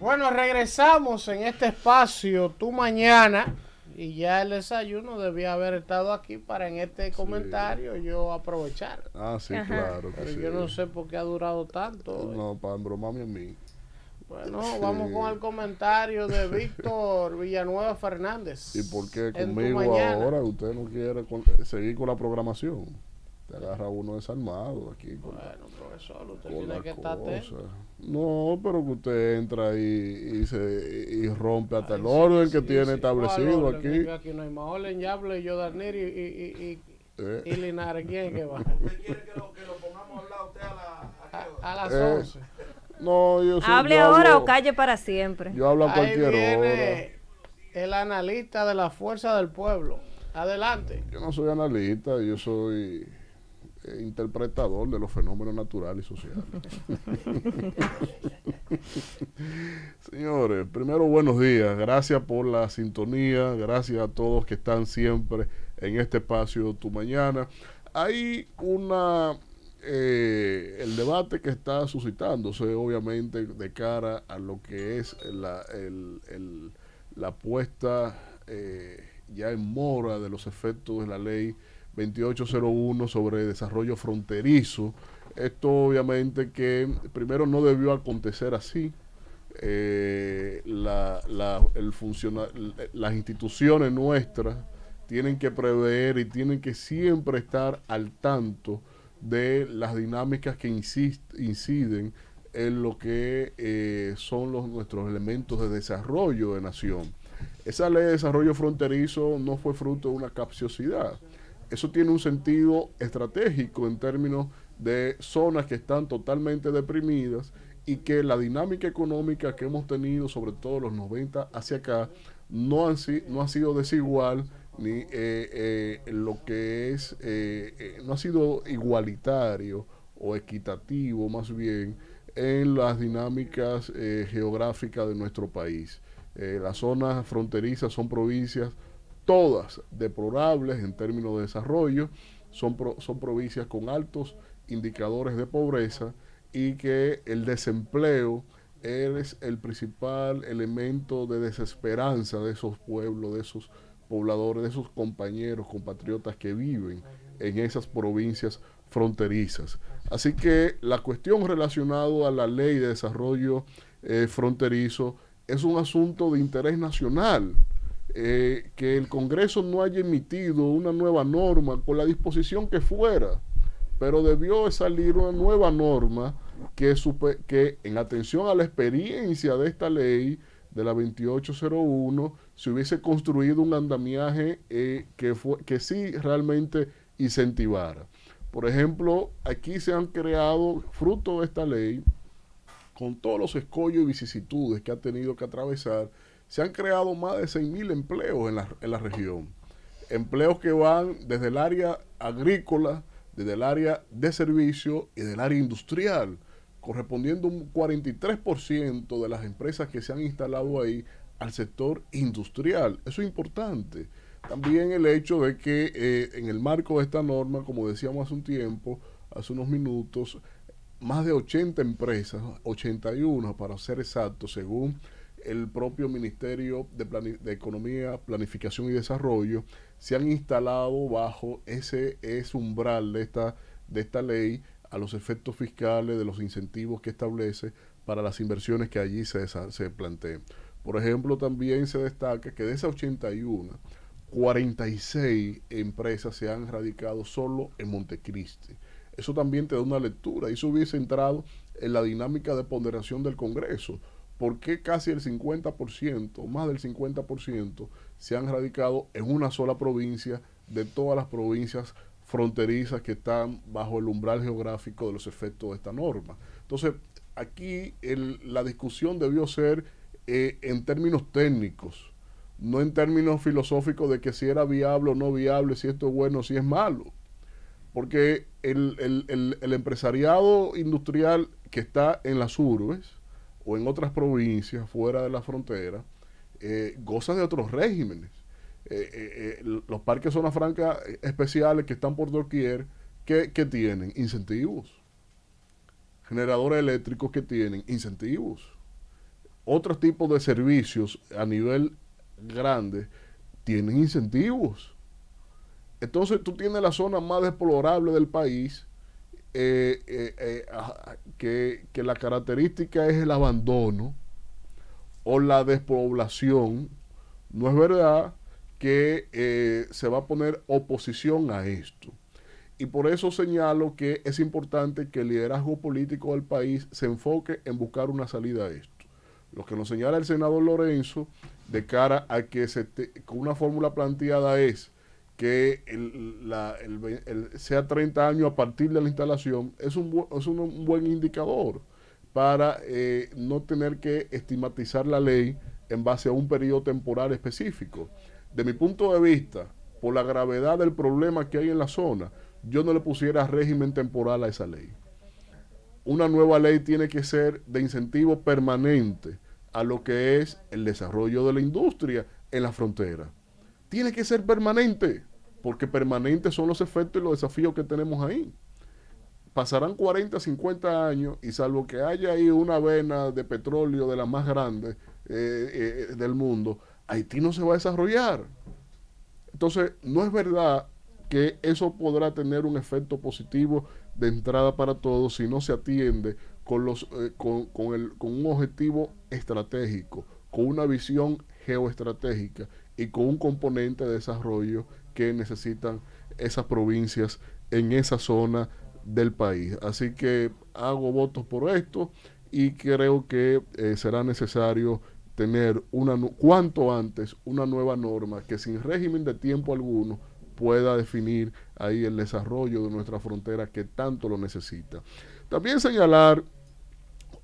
Bueno, regresamos en este espacio, Tu mañana. Y ya el desayuno debía haber estado aquí para en este comentario yo aprovechar. Ah, sí, claro. Pero yo no sé por qué ha durado tanto. No, para embromarme a mí. Bueno, vamos con el comentario de Víctor Villanueva Fernández. ¿Y por qué conmigo ahora usted no quiere seguir con la programación? te agarra uno desarmado aquí. bueno, profesor, usted tiene que estar No, pero que usted entra y, y se, y rompe hasta el orden que tiene establecido aquí. Aquí no hay más orden, ya hablé yo, Danir, y, y, y, eh. y Linares, ¿quién es que va? ¿Usted quiere que lo, que lo pongamos al lado usted a, a, las 11? Eh, no, yo soy, Hable ahora o calle para siempre. Yo hablo a cualquier viene El analista de la fuerza del pueblo. Adelante. Yo no soy analista, yo soy eh, interpretador de los fenómenos naturales y sociales. Señores, primero buenos días, gracias por la sintonía, gracias a todos que están siempre en este espacio Tu Mañana. Hay una eh, el debate que está suscitándose, obviamente, de cara a lo que es la, la puesta eh, ya en mora de los efectos de la ley 2801 sobre desarrollo fronterizo. Esto obviamente que primero no debió acontecer así. Eh, las instituciones nuestras tienen que prever y tienen que siempre estar al tanto de las dinámicas que inciden en lo que eh, son nuestros elementos de desarrollo de nación. Esa ley de desarrollo fronterizo no fue fruto de una capciosidad eso tiene un sentido estratégico en términos de zonas que están totalmente deprimidas y que la dinámica económica que hemos tenido, sobre todo los 90 hacia acá, no, no ha sido desigual, ni eh, eh, lo que es, eh, no ha sido igualitario o equitativo más bien en las dinámicas geográficas de nuestro país. las zonas fronterizas son provincias todas deplorables en términos de desarrollo, son, son provincias con altos indicadores de pobreza y que el desempleo es el principal elemento de desesperanza de esos pueblos, de esos pobladores, de esos compañeros, compatriotas que viven en esas provincias fronterizas. Así que la cuestión relacionada a la ley de desarrollo eh, fronterizo es un asunto de interés nacional eh, que el Congreso no haya emitido una nueva norma con la disposición que fuera, pero debió salir una nueva norma que, que en atención a la experiencia de esta ley de la 2801 se hubiese construido un andamiaje eh, que, que sí realmente incentivara. Por ejemplo, aquí se han creado, fruto de esta ley, con todos los escollos y vicisitudes que ha tenido que atravesar, se han creado más de 6.000 empleos en la, en la región. Empleos que van desde el área agrícola, desde el área de servicio y del área industrial, correspondiendo un 43% de las empresas que se han instalado ahí al sector industrial. Eso es importante. También el hecho de que eh, en el marco de esta norma, como decíamos hace un tiempo, hace unos minutos, más de 80 empresas, 81 para ser exactos según el propio Ministerio de, de Economía, Planificación y Desarrollo se han instalado bajo ese, es umbral de esta, de esta ley a los efectos fiscales, de los incentivos que establece para las inversiones que allí se, se planteen. Por ejemplo, también se destaca que de esas 81, 46 empresas se han radicado solo en Montecristi. Eso también te da una lectura. Y eso hubiese entrado en la dinámica de ponderación del Congreso ¿por qué casi el 50%, más del 50%, se han radicado en una sola provincia de todas las provincias fronterizas que están bajo el umbral geográfico de los efectos de esta norma? Entonces, aquí la discusión debió ser eh, en términos técnicos, no en términos filosóficos de que si era viable o no viable, si esto es bueno o si es malo. Porque el empresariado industrial que está en las urbes, o en otras provincias fuera de la frontera, eh, gozan de otros regímenes. Eh, eh, los parques zona franca especiales que están por doquier, ...¿qué tienen? Incentivos. Generadores eléctricos que tienen incentivos. Otros tipos de servicios a nivel grande tienen incentivos. Entonces tú tienes la zona más desplorable del país eh, eh, eh, ah, que, la característica es el abandono o la despoblación, no es verdad que se va a poner oposición a esto. Y por eso señalo que es importante que el liderazgo político del país se enfoque en buscar una salida a esto. Lo que nos señala el senador Lorenzo de cara a que se con una fórmula planteada es que el, sea 30 años a partir de la instalación es un, buen indicador para eh, no tener que estigmatizar la ley en base a un periodo temporal específico. De mi punto de vista, por la gravedad del problema que hay en la zona, yo no le pusiera régimen temporal a esa ley. Una nueva ley tiene que ser de incentivo permanente a lo que es el desarrollo de la industria en la frontera. Tiene que ser permanente porque permanentes son los efectos y los desafíos que tenemos ahí. Pasarán 40, 50 años y salvo que haya ahí una vena de petróleo de la más grande eh, eh, del mundo, Haití no se va a desarrollar. Entonces, no es verdad que eso podrá tener un efecto positivo de entrada para todos si no se atiende con, los, eh, con, con un objetivo estratégico, con una visión geoestratégica y con un componente de desarrollo que necesitan esas provincias en esa zona del país. Así que hago votos por esto y creo que eh, será necesario tener una cuanto antes una nueva norma que sin régimen de tiempo alguno pueda definir ahí el desarrollo de nuestra frontera que tanto lo necesita. También señalar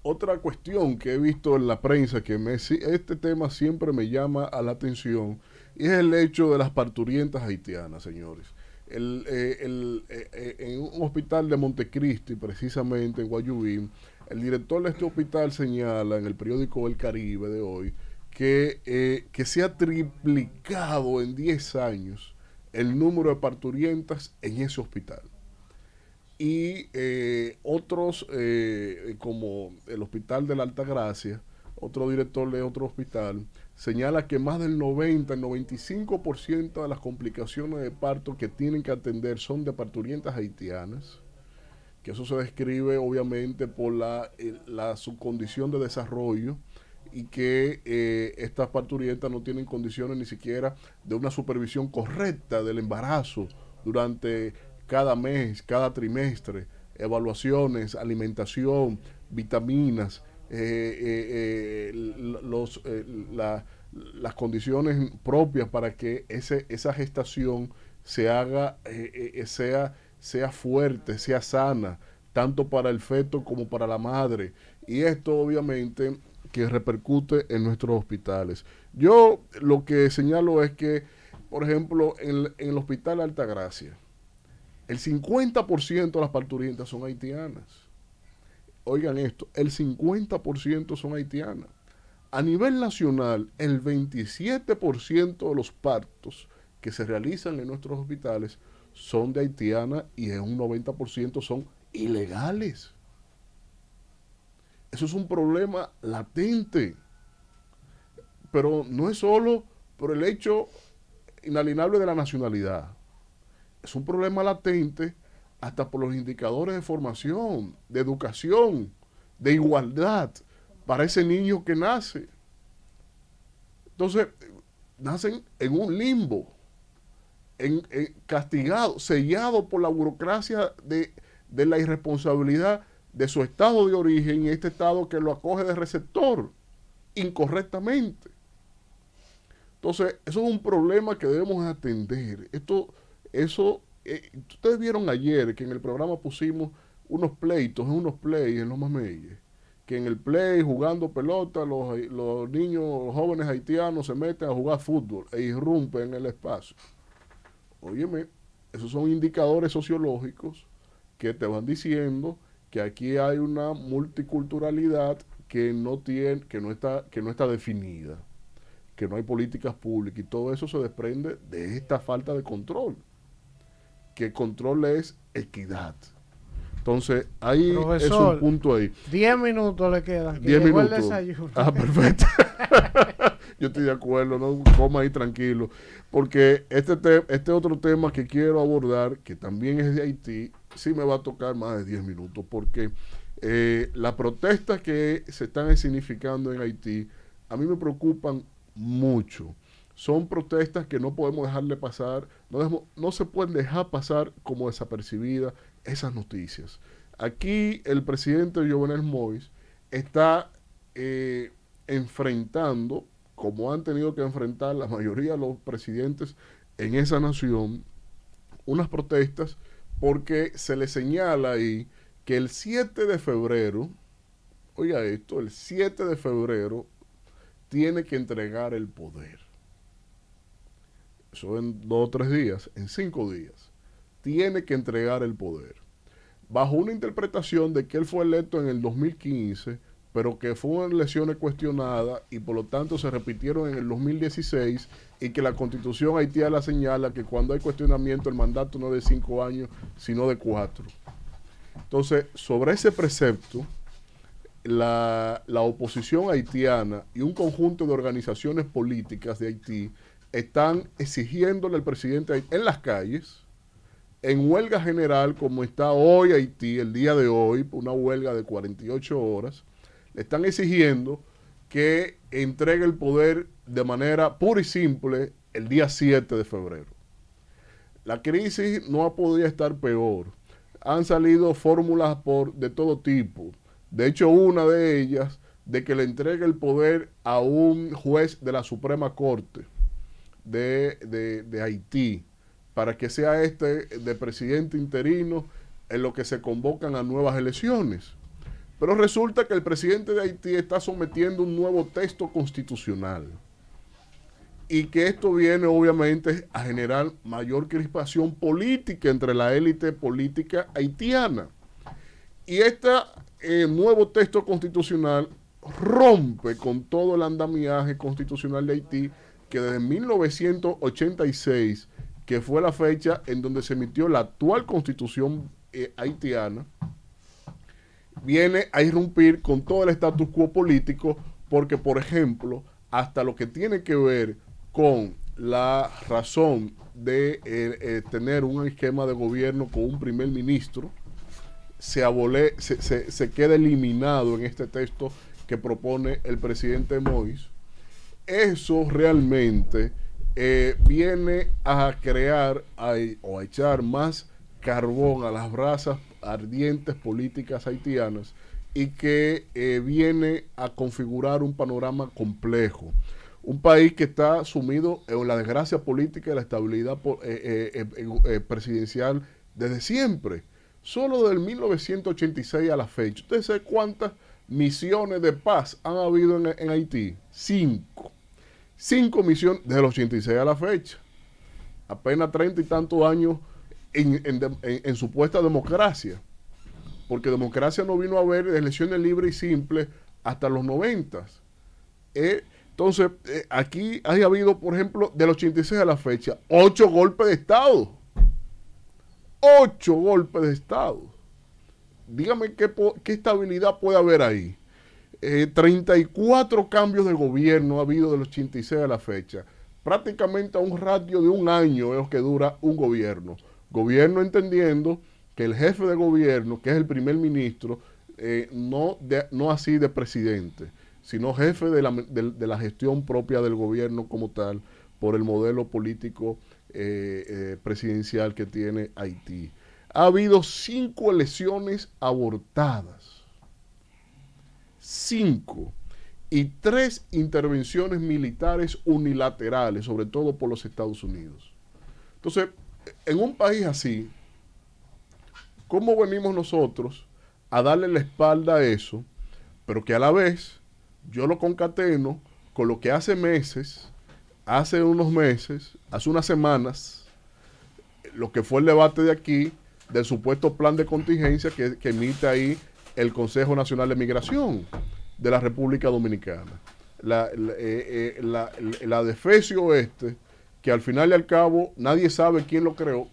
otra cuestión que he visto en la prensa que este tema siempre me llama a la atención y es el hecho de las parturientas haitianas, señores. Eh, eh, eh, en un hospital de Montecristi, precisamente en Guayubín, el director de este hospital señala en el periódico El Caribe de hoy que, que se ha triplicado en 10 años el número de parturientas en ese hospital. Y otros, como el Hospital de la Alta Gracia, otro director de otro hospital, señala que más del 90, el 95% de las complicaciones de parto que tienen que atender son de parturientas haitianas, que eso se describe obviamente por la, eh, subcondición de desarrollo y que eh, estas parturientas no tienen condiciones ni siquiera de una supervisión correcta del embarazo durante cada mes, cada trimestre, evaluaciones, alimentación, vitaminas, eh, eh, eh, los, las condiciones propias para que ese, esa gestación se haga, sea, sea fuerte, sea sana, tanto para el feto como para la madre. Y esto obviamente que repercute en nuestros hospitales. Yo lo que señalo es que, por ejemplo, en, en el hospital Altagracia, el 50% de las parturientas son haitianas oigan esto, el 50% son haitianas. A nivel nacional, el 27% de los partos que se realizan en nuestros hospitales son de haitianas y en un 90% son ilegales. Eso es un problema latente. Pero no es solo por el hecho inalienable de la nacionalidad. Es un problema latente hasta por los indicadores de formación, de educación, de igualdad para ese niño que nace. Entonces, nacen en un limbo, en, castigados, sellados por la burocracia de, de la irresponsabilidad de su estado de origen y este estado que lo acoge de receptor incorrectamente. Entonces, eso es un problema que debemos atender. Esto, eso eh, ustedes vieron ayer que en el programa pusimos unos pleitos, unos plays en los mameyes. Que en el play, jugando pelota, los, niños los jóvenes haitianos se meten a jugar fútbol e irrumpen en el espacio. Óyeme, esos son indicadores sociológicos que te van diciendo que aquí hay una multiculturalidad que no tiene, que no está, que no está definida, que no hay políticas públicas y todo eso se desprende de esta falta de control que control es equidad. Entonces, ahí es un punto ahí. Diez minutos le quedan. diez minutos. El Ah, perfecto. Yo estoy de acuerdo, no coma ahí tranquilo. Porque este, este otro tema que quiero abordar, que también es de Haití, sí me va a tocar más de 10 minutos, porque eh, las protestas que se están significando en Haití a mí me preocupan mucho. Son protestas que no podemos dejarle pasar, no, se pueden dejar pasar como desapercibidas esas noticias. Aquí el presidente Jovenel Mois está eh, enfrentando, como han tenido que enfrentar la mayoría de los presidentes en esa nación, unas protestas porque se le señala ahí que el 7 de febrero, oiga esto, el 7 de febrero tiene que entregar el poder eso en dos o tres días, en cinco días, tiene que entregar el poder. Bajo una interpretación de que él fue electo en el 2015, pero que fue fueron lesiones cuestionadas y por lo tanto se repitieron en el 2016 y que la constitución haitiana la señala que cuando hay cuestionamiento el mandato no es de cinco años, sino de cuatro. Entonces, sobre ese precepto, la, la, oposición haitiana y un conjunto de organizaciones políticas de Haití están exigiéndole al presidente en las calles, en huelga general, como está hoy Haití, el día de hoy, una huelga de 48 horas, le están exigiendo que entregue el poder de manera pura y simple el día 7 de febrero. La crisis no ha podido estar peor. Han salido fórmulas por, de todo tipo. De hecho, una de ellas de que le entregue el poder a un juez de la Suprema Corte de, Haití, para que sea este de presidente interino en lo que se convocan a nuevas elecciones. Pero resulta que el presidente de Haití está sometiendo un nuevo texto constitucional y que esto viene obviamente a generar mayor crispación política entre la élite política haitiana. Y este eh, nuevo texto constitucional rompe con todo el andamiaje constitucional de Haití que desde 1986, que fue la fecha en donde se emitió la actual constitución eh, haitiana, viene a irrumpir con todo el status quo político, porque, por ejemplo, hasta lo que tiene que ver con la razón de eh, eh, tener un esquema de gobierno con un primer ministro, se, abole, se, se, queda eliminado en este texto que propone el presidente Moïse, eso realmente eh, viene a crear o a echar más carbón a las brasas ardientes políticas haitianas y que eh, viene a configurar un panorama complejo. Un país que está sumido en la desgracia política y la estabilidad eh, presidencial desde siempre. Solo del 1986 a la fecha. ¿Ustedes saben cuántas misiones de paz han habido en, en Haití? Cinco sin comisión desde los 86 a la fecha. Apenas treinta y tantos años en, supuesta democracia. Porque democracia no vino a haber elecciones libres y simples hasta los 90. Eh, entonces, eh, aquí ha habido, por ejemplo, los 86 a la fecha, ocho golpes de Estado. Ocho golpes de Estado. Dígame qué, qué estabilidad puede haber ahí. 34 eh, cambios de gobierno ha habido de los 86 a la fecha. Prácticamente a un ratio de un año es lo que dura un gobierno. Gobierno entendiendo que el jefe de gobierno, que es el primer ministro, eh, no, no así de presidente, sino jefe de la, gestión propia del gobierno como tal, por el modelo político eh, presidencial que tiene Haití. Ha habido cinco elecciones abortadas cinco y tres intervenciones militares unilaterales, sobre todo por los Estados Unidos. Entonces, en un país así, ¿cómo venimos nosotros a darle la espalda a eso, pero que a la vez yo lo concateno con lo que hace meses, hace unos meses, hace unas semanas, lo que fue el debate de aquí del supuesto plan de contingencia que, que emite ahí el Consejo Nacional de Migración de la República Dominicana. La, la, eh, eh, Oeste, que al final y al cabo nadie sabe quién lo creó,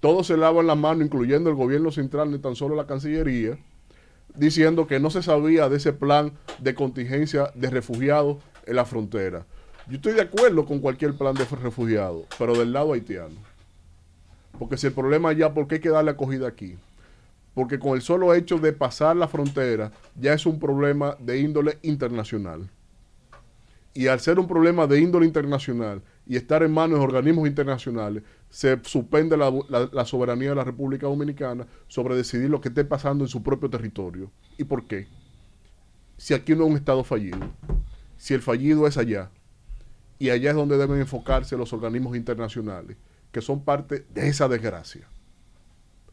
todos se lavan la mano, incluyendo el gobierno central, ni tan solo la Cancillería, diciendo que no se sabía de ese plan de contingencia de refugiados en la frontera. Yo estoy de acuerdo con cualquier plan de refugiados, pero del lado haitiano. Porque si el problema ya, ¿por qué hay que darle acogida aquí? porque con el solo hecho de pasar la frontera ya es un problema de índole internacional. Y al ser un problema de índole internacional y estar en manos de organismos internacionales, se suspende la, soberanía de la República Dominicana sobre decidir lo que esté pasando en su propio territorio. ¿Y por qué? Si aquí no es un Estado fallido, si el fallido es allá, y allá es donde deben enfocarse los organismos internacionales, que son parte de esa desgracia.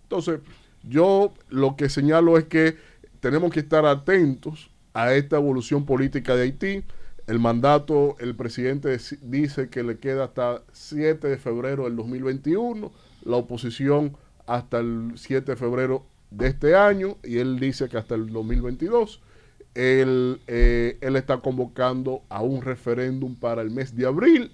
Entonces, yo lo que señalo es que tenemos que estar atentos a esta evolución política de Haití. El mandato, el presidente dice que le queda hasta 7 de febrero del 2021, la oposición hasta el 7 de febrero de este año y él dice que hasta el 2022. Él, eh, él está convocando a un referéndum para el mes de abril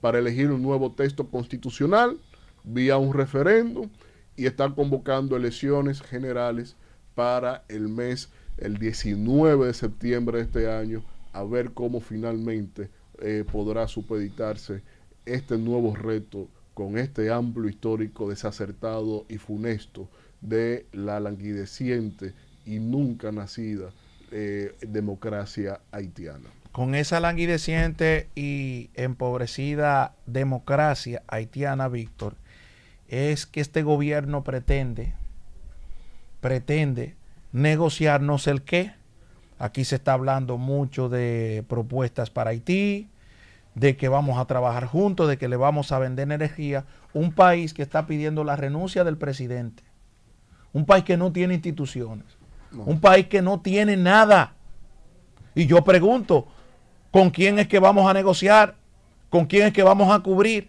para elegir un nuevo texto constitucional vía un referéndum y están convocando elecciones generales para el mes, el 19 de septiembre de este año, a ver cómo finalmente eh, podrá supeditarse este nuevo reto con este amplio histórico desacertado y funesto de la languideciente y nunca nacida eh, democracia haitiana. Con esa languideciente y empobrecida democracia haitiana, Víctor, es que este gobierno pretende, pretende negociarnos el qué. Aquí se está hablando mucho de propuestas para Haití, de que vamos a trabajar juntos, de que le vamos a vender energía. Un país que está pidiendo la renuncia del presidente. Un país que no tiene instituciones. Un país que no tiene nada. Y yo pregunto, ¿con quién es que vamos a negociar? ¿Con quién es que vamos a cubrir?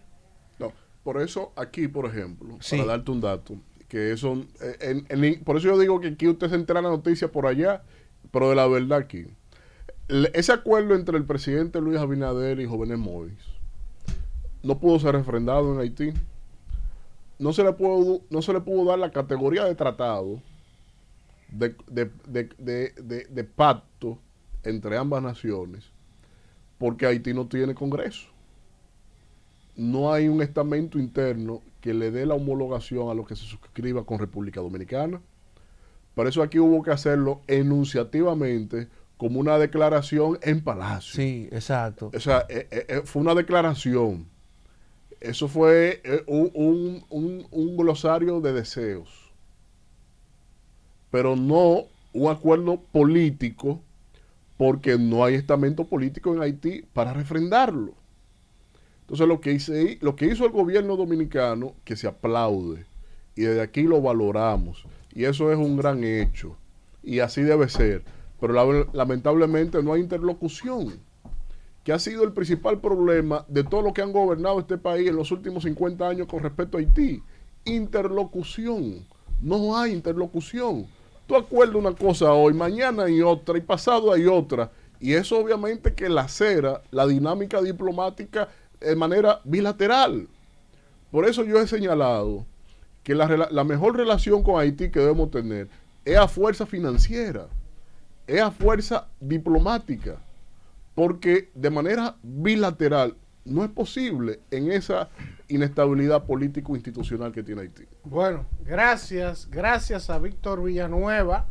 Por eso aquí, por ejemplo, para darte un dato, que eso, eh, por eso yo digo que aquí usted se entera la noticia por allá, pero de la verdad aquí. ese acuerdo entre el presidente Luis Abinader y Jóvenes Mois no pudo ser refrendado en Haití. No se le pudo, no se le pudo dar la categoría de tratado, de pacto entre ambas naciones, porque Haití no tiene Congreso no hay un estamento interno que le dé la homologación a lo que se suscriba con República Dominicana. Por eso aquí hubo que hacerlo enunciativamente como una declaración en Palacio. Sí, exacto. O sea, eh, eh, eh, fue una declaración. Eso fue un, un glosario de deseos, pero no un acuerdo político porque no hay estamento político en Haití para refrendarlo. Entonces lo que, hice, lo que hizo el gobierno dominicano, que se aplaude, y desde aquí lo valoramos, y eso es un gran hecho, y así debe ser, pero lamentablemente no hay interlocución, que ha sido el principal problema de todo lo que han gobernado este país en los últimos 50 años con respecto a Haití, interlocución, no hay interlocución. Tú acuerdas una cosa hoy, mañana hay otra, y pasado hay otra, y eso obviamente que la cera la dinámica diplomática de manera bilateral. Por eso yo he señalado que la, mejor relación con Haití que debemos tener es a fuerza financiera, es a fuerza diplomática, porque de manera bilateral no es posible en esa inestabilidad político-institucional que tiene Haití. Bueno, gracias, gracias a Víctor Villanueva.